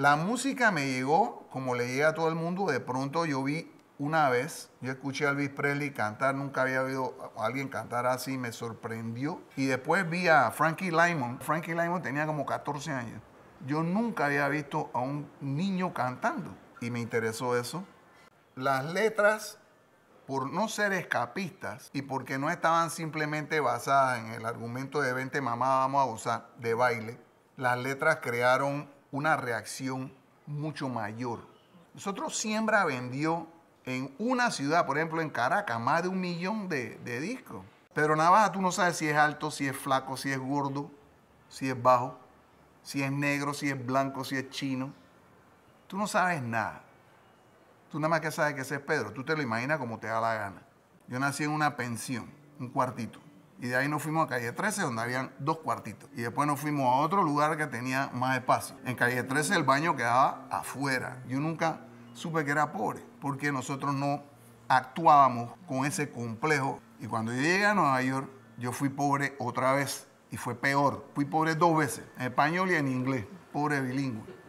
La música me llegó, como le llega a todo el mundo, de pronto yo vi una vez, yo escuché a Elvis Presley cantar, nunca había oído a alguien cantar así, me sorprendió. Y después vi a Frankie Lymon. Frankie Lymon tenía como 14 años. Yo nunca había visto a un niño cantando y me interesó eso. Las letras, por no ser escapistas y porque no estaban simplemente basadas en el argumento de 20 mamá vamos a usar de baile, las letras crearon una reacción mucho mayor. Nosotros Siembra vendió en una ciudad, por ejemplo en Caracas, más de un millón de, de discos. Pedro Navaja, tú no sabes si es alto, si es flaco, si es gordo, si es bajo, si es negro, si es blanco, si es chino. Tú no sabes nada. Tú nada más que sabes que ese es Pedro. Tú te lo imaginas como te da la gana. Yo nací en una pensión, un cuartito. Y de ahí nos fuimos a calle 13, donde habían dos cuartitos. Y después nos fuimos a otro lugar que tenía más espacio. En calle 13 el baño quedaba afuera. Yo nunca supe que era pobre, porque nosotros no actuábamos con ese complejo. Y cuando yo llegué a Nueva York, yo fui pobre otra vez. Y fue peor. Fui pobre dos veces, en español y en inglés. Pobre bilingüe.